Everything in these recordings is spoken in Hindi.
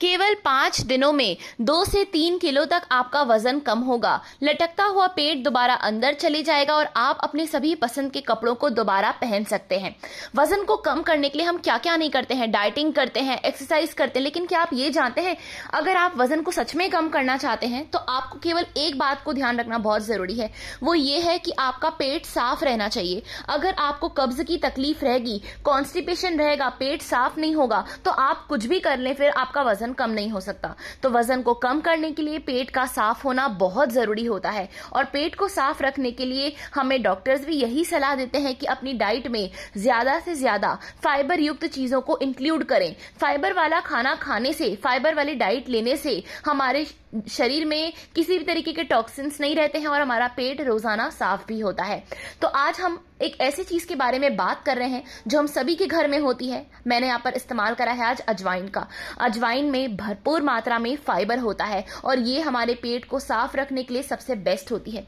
केवल पाँच दिनों में दो से तीन किलो तक आपका वजन कम होगा लटकता हुआ पेट दोबारा अंदर चले जाएगा और आप अपने सभी पसंद के कपड़ों को दोबारा पहन सकते हैं वजन को कम करने के लिए हम क्या क्या नहीं करते हैं डाइटिंग करते हैं एक्सरसाइज करते हैं लेकिन क्या आप ये जानते हैं अगर आप वजन को सच में कम करना चाहते हैं तो आपको केवल एक बात को ध्यान रखना बहुत जरूरी है वो ये है कि आपका पेट साफ रहना चाहिए अगर आपको कब्ज की तकलीफ रहेगी कॉन्स्टिपेशन रहेगा पेट साफ नहीं होगा तो आप कुछ भी कर लें फिर आपका वजन वजन कम नहीं हो सकता तो वजन को कम करने के लिए पेट का साफ होना बहुत ज़रूरी होता है और पेट को साफ रखने के लिए हमें डॉक्टर्स भी यही सलाह देते हैं कि अपनी डाइट में ज़्यादा से ज़्यादा फाइबर युक्त चीज़ों को इंक्लूड करें फाइबर वाला खाना खाने से फाइबर वाली डाइट लेने से हमारे शरीर में किसी भी तरीके के टॉक्सिन्स नहीं रहते हैं और हमारा पेट रोजाना साफ भी होता है तो आज हम एक ऐसी चीज के बारे में बात कर रहे हैं जो हम सभी के घर में होती है मैंने यहाँ पर इस्तेमाल करा है आज अजवाइन का अजवाइन में भरपूर मात्रा में फाइबर होता है और ये हमारे पेट को साफ रखने के लिए सबसे बेस्ट होती है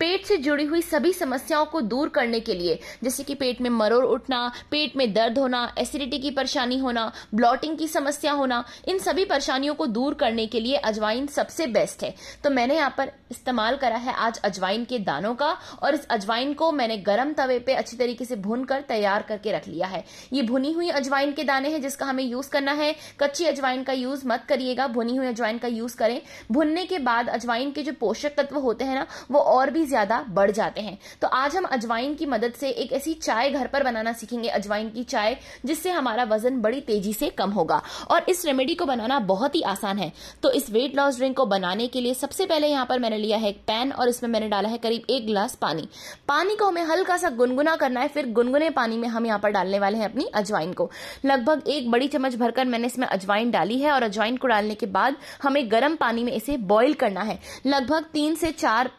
पेट से जुड़ी हुई सभी समस्याओं को दूर करने के लिए जैसे कि पेट में मरोड़ उठना पेट में दर्द होना एसिडिटी की परेशानी होना ब्लॉटिंग की समस्या होना इन सभी परेशानियों को दूर करने के लिए अजवाइन सब सबसे बेस्ट है तो मैंने यहाँ पर इस्तेमाल करा है आज अजवाइन के दानों का और इस अजवाइन को मैंने गर्म तवे पे अच्छी तरीके से भून कर तैयार करके रख लिया है ये भुनी हुई अजवाइन के दाने हैं जिसका हमें यूज करना है कच्ची अजवाइन का यूज मत करिएगा भुनी हुई अजवाइन का यूज करें भुनने के बाद अजवाइन के जो पोषक तत्व होते हैं ना वो और भी ज्यादा बढ़ जाते हैं तो आज हम अजवाइन की मदद से एक ऐसी चाय घर पर बनाना सीखेंगे अजवाइन की चाय जिससे हमारा वजन बड़ी तेजी से कम होगा और इस रेमेडी को बनाना बहुत ही आसान है तो इस वेट लॉस ड्रिंक को बनाने के लिए सबसे पहले यहाँ पर मैंने लिया है एक पैन और इसमें मैंने डाला है करीब एक गिलास पानी पानी को हमें हल्का सा गुनगुना करना है फिर गुनगुने पानी में हम यहाँ पर डालने वाले हैं अपनी अजवाइन को लगभग एक बड़ी चम्मच भरकर मैंने इसमें अजवाइन डाली है और अजवाइन को डालने के बाद हमें गर्म पानी में इसे बॉइल करना है लगभग तीन से चार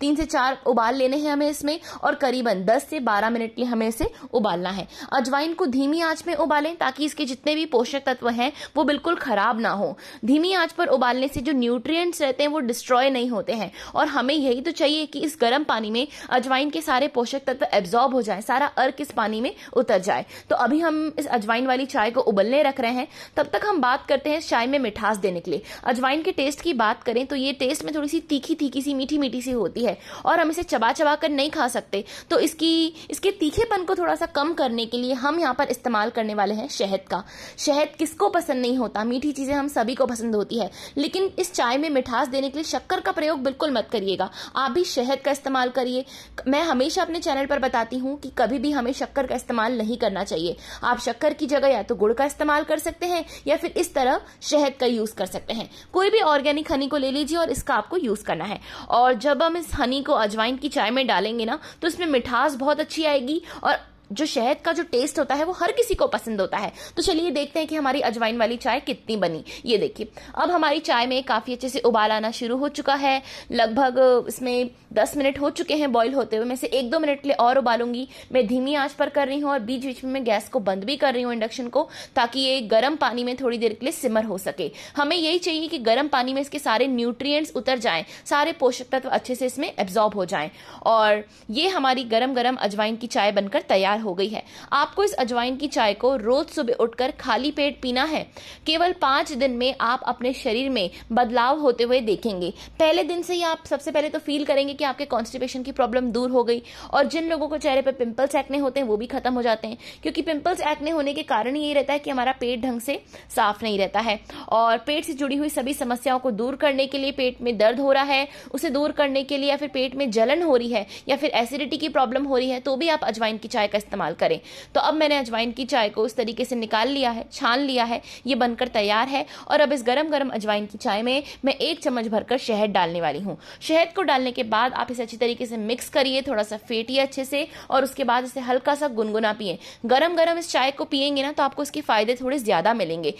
तीन से चार उबाल लेने हैं हमें इसमें और करीबन दस से बारह मिनट लिए हमें इसे उबालना है अजवाइन को धीमी आंच में उबालें ताकि इसके जितने भी पोषक तत्व हैं वो बिल्कुल खराब ना हो धीमी आंच पर उबालने से जो न्यू न्यूट्रिएंट्स रहते हैं वो डिस्ट्रॉय नहीं होते हैं और हमें यही तो चाहिए कि इस गर्म पानी में अजवाइन के सारे पोषक तत्व एब्जॉर्ब हो जाए सारा अर्क इस पानी में उतर जाए तो अभी हम इस अजवाइन वाली चाय को उबलने रख रहे हैं तब तक हम बात करते हैं चाय में मिठास देने के लिए अजवाइन के टेस्ट की बात करें तो ये टेस्ट में थोड़ी सी तीखी तीखी सी मीठी मीठी सी होती है और हम इसे चबा चबा कर नहीं खा सकते तो इसकी इसके तीखेपन को थोड़ा सा कम करने के लिए हम यहाँ पर इस्तेमाल करने वाले हैं शहद का शहद किसको पसंद नहीं होता मीठी चीज़ें हम सभी को पसंद होती है लेकिन इस चाय में मिठास देने के लिए शक्कर का प्रयोग बिल्कुल मत करिएगा आप भी शहद का इस्तेमाल करिए मैं हमेशा अपने चैनल पर बताती हूँ कि कभी भी हमें शक्कर का इस्तेमाल नहीं करना चाहिए आप शक्कर की जगह या तो गुड़ का इस्तेमाल कर सकते हैं या फिर इस तरह शहद का यूज कर सकते हैं कोई भी ऑर्गेनिक हनी को ले लीजिए और इसका आपको यूज करना है और जब हम इस हनी को अजवाइन की चाय में डालेंगे ना तो इसमें मिठास बहुत अच्छी आएगी और जो शहद का जो टेस्ट होता है वो हर किसी को पसंद होता है तो चलिए देखते हैं कि हमारी अजवाइन वाली चाय कितनी बनी ये देखिए अब हमारी चाय में काफ़ी अच्छे से उबाल आना शुरू हो चुका है लगभग इसमें दस मिनट हो चुके हैं बॉयल होते हुए मैं इसे एक दो मिनट के लिए और उबालूंगी मैं धीमी आंच पर कर रही हूँ और बीच बीच में मैं गैस को बंद भी कर रही हूँ इंडक्शन को ताकि ये गर्म पानी में थोड़ी देर के लिए सिमर हो सके हमें यही चाहिए कि गर्म पानी में इसके सारे न्यूट्रिय उतर जाएँ सारे पोषक तत्व अच्छे से इसमें एब्जॉर्ब हो जाए और ये हमारी गर्म गर्म अजवाइन की चाय बनकर तैयार हो गई है आपको इस अजवाइन की चाय को रोज सुबह उठकर खाली पेट पीना है केवल पांच दिन में आप अपने शरीर में बदलाव होते हुए देखेंगे पहले दिन से ही आप सबसे पहले तो फील करेंगे कि आपके कॉन्स्टिपेशन की प्रॉब्लम दूर हो गई और जिन लोगों को चेहरे पर पिंपल्स एक्ने होते हैं वो भी खत्म हो जाते हैं क्योंकि पिंपल्स एक्ने होने के कारण ये रहता है कि हमारा पेट ढंग से साफ नहीं रहता है और पेट से जुड़ी हुई सभी समस्याओं को दूर करने के लिए पेट में दर्द हो रहा है उसे दूर करने के लिए या फिर पेट में जलन हो रही है या फिर एसिडिटी की प्रॉब्लम हो रही है तो भी आप अजवाइन की चाय का इस्तेमाल करें तो अब मैंने अजवाइन की चाय को उस तरीके से निकाल लिया है छान लिया है ये बनकर तैयार है और अब इस गर्म गर्म अजवाइन की चाय में मैं एक चम्मच भरकर शहद डालने वाली हूँ शहद को डालने के बाद आप इसे अच्छी तरीके से मिक्स करिए थोड़ा सा फेटिए अच्छे से और उसके बाद इसे हल्का सा गुनगुना पिए गरम गरम इस चाय को पियेंगे ना तो आपको इसके फ़ायदे थोड़े ज़्यादा मिलेंगे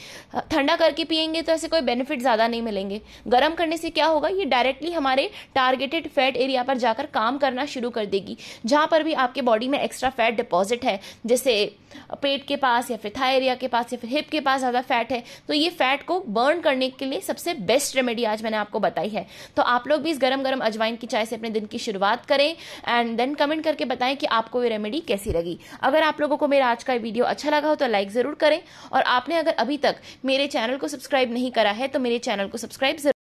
ठंडा करके पियेंगे तो ऐसे कोई बेनिफिट ज़्यादा नहीं मिलेंगे गर्म करने से क्या होगा ये डायरेक्टली हमारे टारगेटेड फैट एरिया पर जाकर काम करना शुरू कर देगी जहाँ पर भी आपके बॉडी में एक्स्ट्रा फैट डिपॉजिट है जैसे पेट के पास या फिर थाई एरिया के पास या फिर हिप के पास ज़्यादा फैट है तो ये फैट को बर्न करने के लिए सबसे बेस्ट रेमेडी आज मैंने आपको बताई है तो आप लोग भी इस गरम गरम अजवाइन की चाय से अपने दिन की शुरुआत करें एंड देन कमेंट करके बताएं कि आपको ये रेमेडी कैसी लगी अगर आप लोगों को मेरा आज का वीडियो अच्छा लगा हो तो लाइक ज़रूर करें और आपने अगर अभी तक मेरे चैनल को सब्सक्राइब नहीं करा है तो मेरे चैनल को सब्सक्राइब